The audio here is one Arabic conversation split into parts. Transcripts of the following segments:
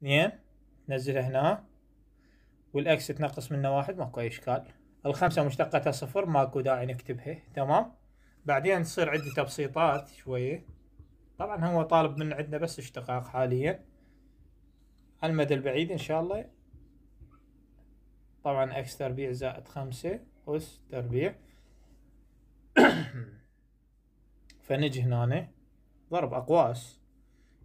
اثنين نزله هنا والاكس تنقص منه واحد ماكو اي اشكال الخمسة مشتقتها صفر ماكو داعي نكتبها تمام بعدين تصير عندي تبسيطات شوية طبعا هو طالب من عندنا بس اشتقاق حاليا على المدى البعيد ان شاء الله طبعا اكس تربيع زائد خمسة اس تربيع فنجي هنا ضرب اقواس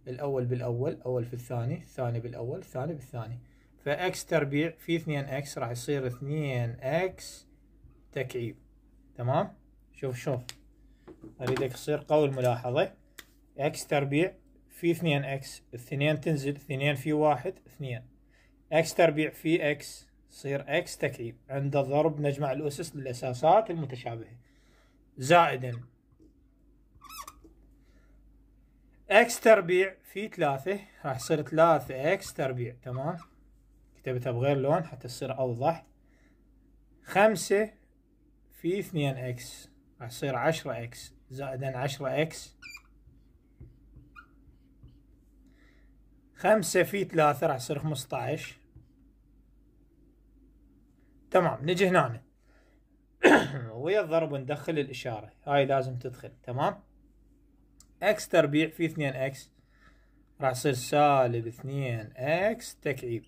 الأول بالأول أول في الثاني الثاني بالأول الثاني بالثاني فاكس تربيع في 2 اكس راح يصير 2 اكس تكعيب تمام شوف شوف اريدك تصير قول ملاحظة اكس تربيع في 2 اكس اثنين تنزل اثنين في واحد اثنين اكس تربيع في اكس يصير اكس تكعيب عند الضرب نجمع الاسس للاساسات المتشابهة زائدا اكس تربيع في ثلاثة راح يصير ثلاثة اكس تربيع تمام كتبتها بغير لون حتى تصير اوضح خمسة في اثنين اكس راح يصير عشرة اكس زائدا عشرة اكس خمسة في ثلاثة راح يصير خمسطعش تمام نجي هنا ويا الضرب ندخل الإشارة هاي لازم تدخل تمام اكس تربيع في اثنين اكس راح يصير سالب اثنين اكس تكعيب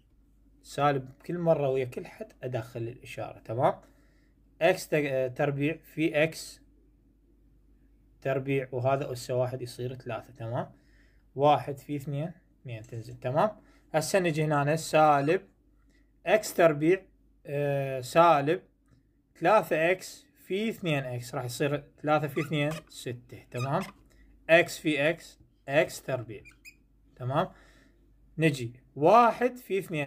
سالب كل مرة ويا كل حد ادخل الاشارة تمام اكس تربيع في اكس تربيع وهذا أس واحد يصير ثلاثة تمام واحد في اثنين اثنين تنزل تمام هسه نجي هنا سالب اكس تربيع آه سالب ثلاثة اكس في اثنين اكس راح يصير ثلاثة في اثنين ستة تمام اكس في اكس اكس تربيع تمام نجي واحد في اثنين